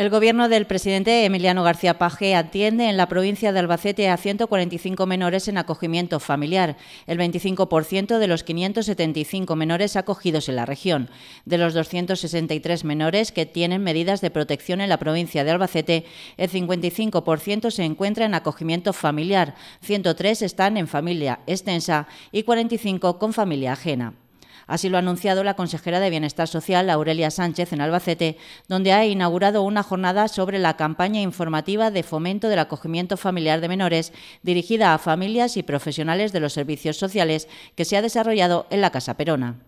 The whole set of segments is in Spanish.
El gobierno del presidente Emiliano García Paje atiende en la provincia de Albacete a 145 menores en acogimiento familiar, el 25% de los 575 menores acogidos en la región. De los 263 menores que tienen medidas de protección en la provincia de Albacete, el 55% se encuentra en acogimiento familiar, 103 están en familia extensa y 45 con familia ajena. Así lo ha anunciado la consejera de Bienestar Social, Aurelia Sánchez, en Albacete, donde ha inaugurado una jornada sobre la campaña informativa de fomento del acogimiento familiar de menores, dirigida a familias y profesionales de los servicios sociales, que se ha desarrollado en la Casa Perona.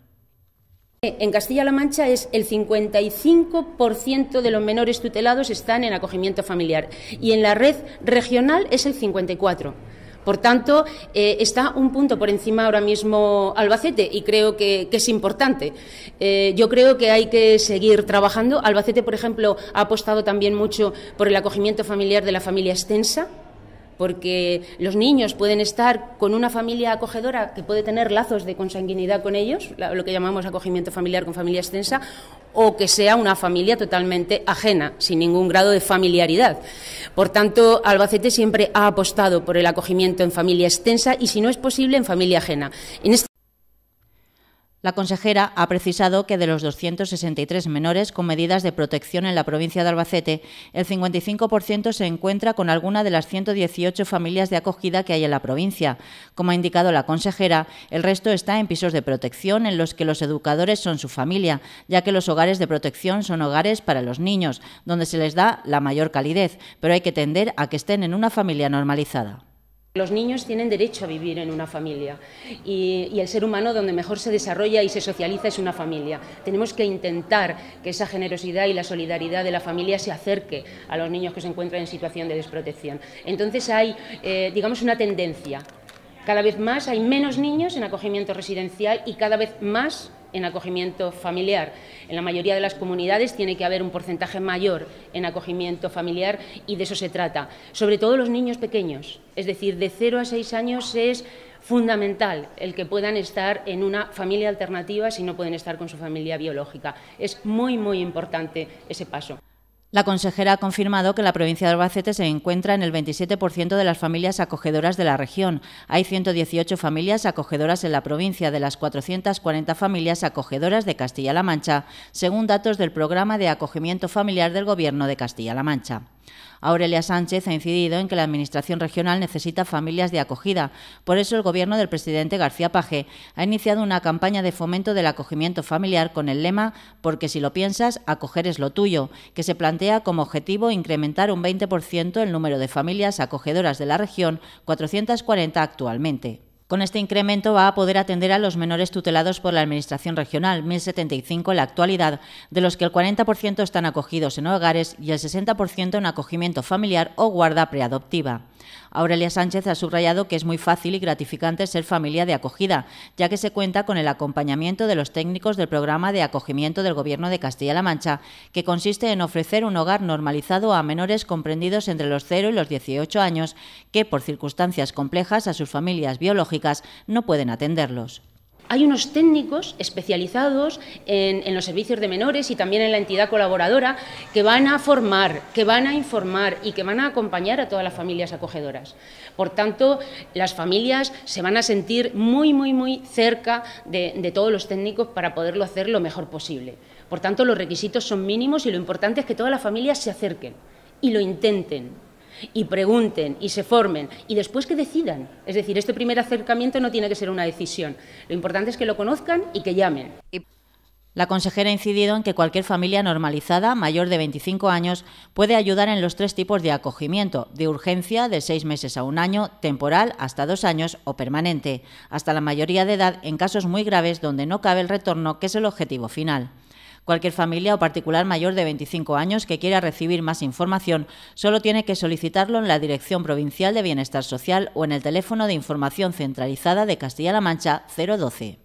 En Castilla-La Mancha es el 55% de los menores tutelados están en acogimiento familiar y en la red regional es el 54%. Por tanto, eh, está un punto por encima ahora mismo Albacete y creo que, es importante. Eh, yo creo que hay que seguir trabajando. Albacete, por ejemplo, ha apostado también mucho por el acogimiento familiar de la familia extensa porque los niños pueden estar con una familia acogedora que puede tener lazos de consanguinidad con ellos, lo que llamamos acogimiento familiar con familia extensa, o que sea una familia totalmente ajena, sin ningún grado de familiaridad. Por tanto, Albacete siempre ha apostado por el acogimiento en familia extensa y, si no es posible, en familia ajena. Este la consejera ha precisado que de los 263 menores con medidas de protección en la provincia de Albacete, el 55% se encuentra con alguna de las 118 familias de acogida que hay en la provincia. Como ha indicado la consejera, el resto está en pisos de protección en los que los educadores son su familia, ya que los hogares de protección son hogares para los niños, donde se les da la mayor calidez, pero hay que tender a que estén en una familia normalizada. Los niños tienen derecho a vivir en una familia y, el ser humano donde mejor se desarrolla y se socializa es una familia. Tenemos que intentar que esa generosidad y la solidaridad de la familia se acerque a los niños que se encuentran en situación de desprotección. Entonces hay, eh, digamos, una tendencia. Cada vez más hay menos niños en acogimiento residencial y cada vez más en acogimiento familiar. En la mayoría de las comunidades tiene que haber un porcentaje mayor en acogimiento familiar y de eso se trata. Sobre todo los niños pequeños, es decir, de 0 a 6 años es fundamental el que puedan estar en una familia alternativa si no pueden estar con su familia biológica. Es muy, muy importante ese paso. La consejera ha confirmado que la provincia de Albacete se encuentra en el 27% de las familias acogedoras de la región. Hay 118 familias acogedoras en la provincia de las 440 familias acogedoras de Castilla-La Mancha, según datos del Programa de Acogimiento Familiar del Gobierno de Castilla-La Mancha. Aurelia Sánchez ha incidido en que la Administración regional necesita familias de acogida. Por eso el Gobierno del presidente García Paje ha iniciado una campaña de fomento del acogimiento familiar con el lema Porque si lo piensas, acoger es lo tuyo, que se plantea como objetivo incrementar un 20% el número de familias acogedoras de la región, 440 actualmente. Con este incremento va a poder atender a los menores tutelados por la Administración Regional, 1.075 en la actualidad, de los que el 40% están acogidos en hogares y el 60% en acogimiento familiar o guarda preadoptiva. Aurelia Sánchez ha subrayado que es muy fácil y gratificante ser familia de acogida, ya que se cuenta con el acompañamiento de los técnicos del programa de acogimiento del Gobierno de Castilla-La Mancha, que consiste en ofrecer un hogar normalizado a menores comprendidos entre los 0 y los 18 años, que por circunstancias complejas a sus familias biológicas no pueden atenderlos hay unos técnicos especializados en, los servicios de menores y también en la entidad colaboradora que van a formar, que van a informar y que van a acompañar a todas las familias acogedoras. Por tanto, las familias se van a sentir muy, muy, muy cerca de, de todos los técnicos para poderlo hacer lo mejor posible. Por tanto, los requisitos son mínimos y lo importante es que todas las familias se acerquen y lo intenten, y pregunten y se formen y después que decidan. Es decir, este primer acercamiento no tiene que ser una decisión. Lo importante es que lo conozcan y que llamen. La consejera ha incidido en que cualquier familia normalizada mayor de 25 años puede ayudar en los tres tipos de acogimiento, de urgencia de seis meses a un año, temporal hasta dos años o permanente, hasta la mayoría de edad en casos muy graves donde no cabe el retorno, que es el objetivo final. Cualquier familia o particular mayor de 25 años que quiera recibir más información solo tiene que solicitarlo en la Dirección Provincial de Bienestar Social o en el teléfono de información centralizada de Castilla-La Mancha 012.